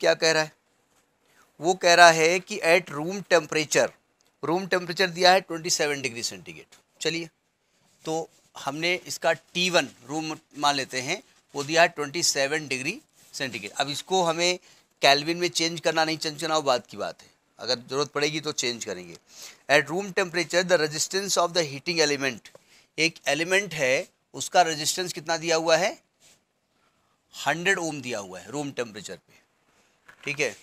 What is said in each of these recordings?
क्या कह रहा है वो कह रहा है कि at room temperature room temperature दिया है 27 डिग्री सेंटीग्रेड चलिए तो हमने इसका T1 रूम मान लेते हैं वो दिया है 27 डिग्री सेंटीग्रेड अब इसको हमें कैलविन में चेंज करना नहीं चेंज करना वो बात की बात है अगर ज़रूरत पड़ेगी तो चेंज करेंगे at room temperature the resistance of the heating element एक एलिमेंट है उसका रजिस्टेंस कितना दिया हुआ है हंड्रेड ओम दिया हुआ है रूम टेम्परेचर पर ठीक है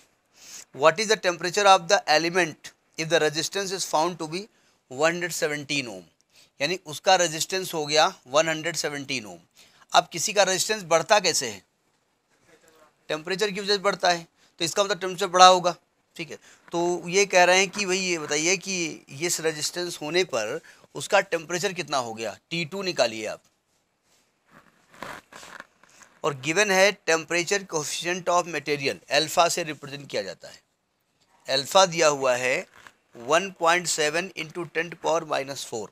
what is the temperature of the element if the resistance is found to be 117 ohm यानी उसका रेजिस्टेंस हो गया 117 ओम अब किसी का रेजिस्टेंस बढ़ता कैसे है टेम्परेचर की वजह से बढ़ता है तो इसका मतलब टेम्परेचर बढ़ा होगा ठीक है तो ये कह रहे हैं कि भाई ये बताइए कि इस रजिस्टेंस होने पर उसका टेम्परेचर कितना हो गया टी टू निकालिए आप और गिवन है temperature coefficient of material alpha से रिप्रेजेंट किया जाता है अल्फ़ा दिया हुआ है 1.7 point seven into tenth power minus four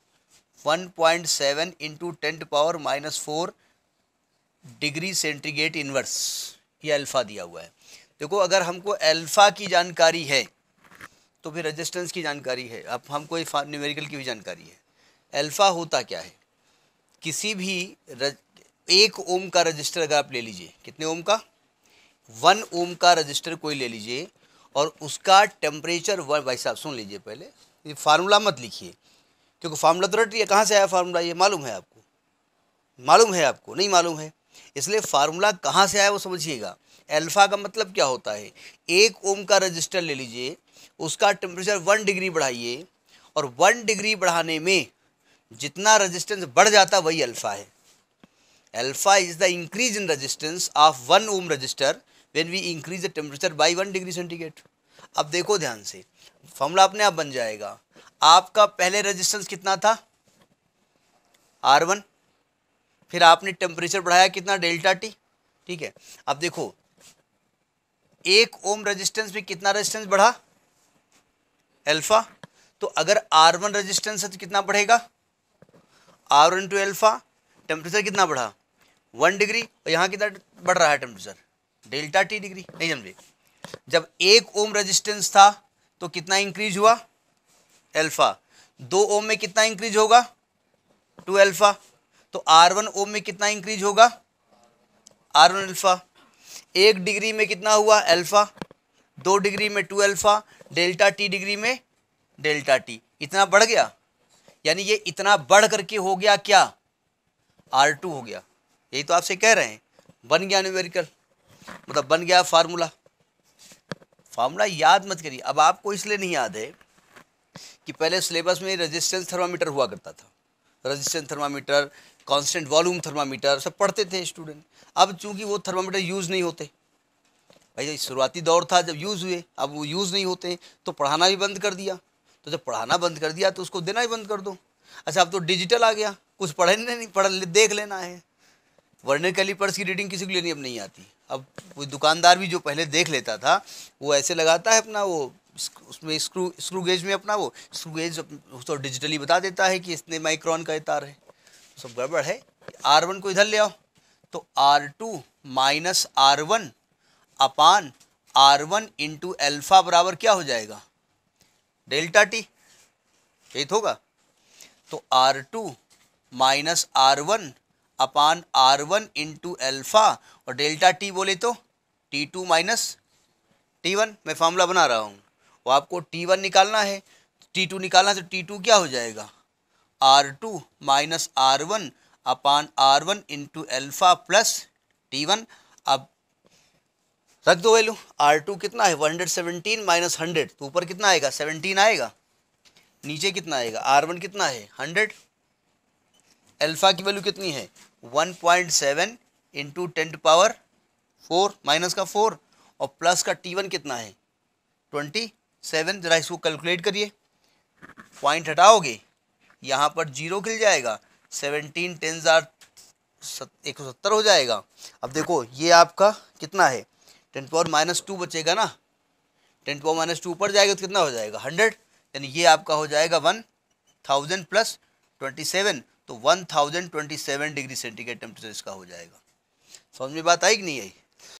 one point seven into tenth power minus four degree centigrade inverse ये अल्फ़ा दिया हुआ है देखो अगर हमको अल्फ़ा की जानकारी है तो फिर रेजिस्टेंस की जानकारी है अब हमको न्यूमेरिकल की भी जानकारी है अल्फ़ा होता क्या है किसी भी रज, एक ओम का रजिस्टर अगर आप ले लीजिए कितने ओम का वन ओम का रजिस्टर कोई ले लीजिए और उसका टेम्परेचर वन भाई साहब सुन लीजिए पहले ये फार्मूला मत लिखिए क्योंकि फार्मूला तो रट रही है कहाँ से आया फार्मूला ये मालूम है आपको मालूम है आपको नहीं मालूम है इसलिए फार्मूला कहाँ से आया वो समझिएगा अल्फ़ा का मतलब क्या होता है एक ओम का रजिस्टर ले लीजिए उसका टेम्परेचर वन डिग्री बढ़ाइए और वन डिग्री बढ़ाने में जितना रजिस्टेंस बढ़ जाता वही अल्फ़ा है Alpha is the increase in resistance of 1 ohm resistor when we increase the temperature by one degree centigrade. अब देखो ध्यान से फॉर्मूला अपने आप बन जाएगा आपका पहले रेजिस्टेंस कितना था आर वन फिर आपने टेम्परेचर बढ़ाया कितना डेल्टा टी ठीक है अब देखो एक ओम रेजिस्टेंस में कितना रेजिस्टेंस बढ़ा अल्फा तो अगर आर वन रेजिस्टेंस है तो कितना बढ़ेगा R one two alpha temperature कितना बढ़ा वन डिग्री और यहाँ कितना बढ़ रहा है टेम्परेचर डेल्टा टी डिग्री नहीं समझे जब एक ओम रेजिस्टेंस था तो कितना इंक्रीज हुआ एल्फा दो ओम में कितना इंक्रीज होगा टू एल्फा तो आर वन ओम में कितना इंक्रीज होगा आर वन एल्फा एक डिग्री में कितना हुआ एल्फा दो डिग्री में two alpha delta T degree में डेल्टा टी इतना बढ़ गया यानी ये इतना बढ़ करके हो गया क्या आर टू हो गया यही तो आपसे कह रहे हैं बन गया न्यूमेरिकल मतलब बन गया फार्मूला फार्मूला याद मत करिए अब आपको इसलिए नहीं याद है कि पहले सिलेबस में रेजिस्टेंस थर्मामीटर हुआ करता था resistance thermometer constant volume thermometer सब पढ़ते थे स्टूडेंट अब चूंकि वो थर्मामीटर यूज़ नहीं होते भाई शुरुआती दौर था जब यूज़ हुए अब वो यूज़ नहीं होते तो पढ़ाना भी बंद कर दिया तो जब पढ़ाना बंद कर दिया तो उसको देना ही बंद कर दो अच्छा अब तो डिजिटल आ गया कुछ पढ़ने नहीं पढ़ देख लेना है वर्नर कैलिपर्स की रीडिंग किसी को लेनी अब नहीं आती अब कोई दुकानदार भी जो पहले देख लेता था वो ऐसे लगाता है अपना वो उसमें स्क्रू स्क्रू गेज में अपना वो स्क्रू गेज उसको डिजिटली बता देता है कि इसने माइक्रॉन का इतार तार है सब गड़बड़ है आर वन को इधर ले आओ तो R two minus R one upon R one into alpha बराबर क्या हो जाएगा डेल्टा टी यही तो होगा तो R two minus R one upon R one into alpha और डेल्टा टी बोले तो T two minus T one मैं फार्मूला बना रहा हूँ वो आपको टी वन निकालना है टी टू निकालना है तो टी टू क्या हो जाएगा R two minus R one upon R one into alpha plus T one अब रख दो वैल्यू आर टू कितना है one hundred seventeen minus hundred तो ऊपर कितना आएगा सेवनटीन आएगा नीचे कितना आएगा आर वन कितना है हंड्रेड अल्फ़ा की वैल्यू कितनी है one point seven into ten to power four minus का फोर और प्लस का टी वन कितना है ट्वेंटी सेवन ज़रा इसको कैलकुलेट करिए पॉइंट हटाओगे यहाँ पर जीरो खिल जाएगा सेवनटीन टेन ज़ार एक सौ सत्तर हो जाएगा अब देखो ये आपका कितना है टेन पावर माइनस टू बचेगा ना टेन पावर माइनस टू ऊपर जाएगा तो कितना हो जाएगा हंड्रेड यानी ये आपका हो जाएगा one thousand plus twenty seven तो 1027 डिग्री सेंटीग्रेड टेम्परेचर इसका हो जाएगा समझ में बात आई कि नहीं आई